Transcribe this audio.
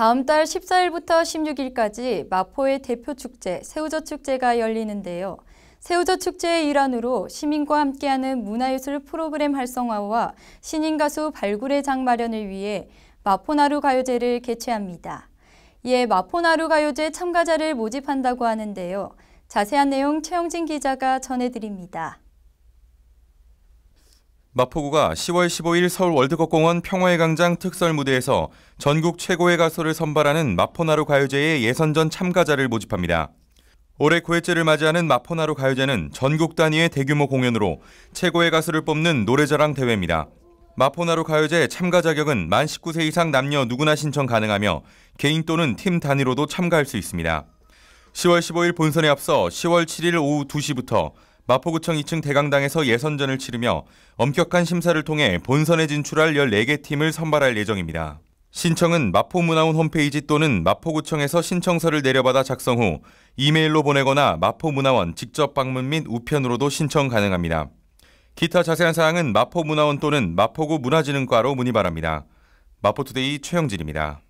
다음 달 14일부터 16일까지 마포의 대표 축제 새우젓 축제가 열리는데요. 새우젓 축제의 일환으로 시민과 함께하는 문화예술 프로그램 활성화와 신인 가수 발굴의 장 마련을 위해 마포나루 가요제를 개최합니다. 이에 마포나루 가요제 참가자를 모집한다고 하는데요. 자세한 내용 최영진 기자가 전해드립니다. 마포구가 10월 15일 서울 월드컵공원 평화의 광장 특설 무대에서 전국 최고의 가수를 선발하는 마포나루 가요제의 예선전 참가자를 모집합니다. 올해 9회째를 맞이하는 마포나루 가요제는 전국 단위의 대규모 공연으로 최고의 가수를 뽑는 노래자랑 대회입니다. 마포나루 가요제 참가 자격은 만 19세 이상 남녀 누구나 신청 가능하며 개인 또는 팀 단위로도 참가할 수 있습니다. 10월 15일 본선에 앞서 10월 7일 오후 2시부터 마포구청 2층 대강당에서 예선전을 치르며 엄격한 심사를 통해 본선에 진출할 14개 팀을 선발할 예정입니다. 신청은 마포문화원 홈페이지 또는 마포구청에서 신청서를 내려받아 작성 후 이메일로 보내거나 마포문화원 직접 방문 및 우편으로도 신청 가능합니다. 기타 자세한 사항은 마포문화원 또는 마포구 문화진흥과로 문의 바랍니다. 마포투데이 최영진입니다.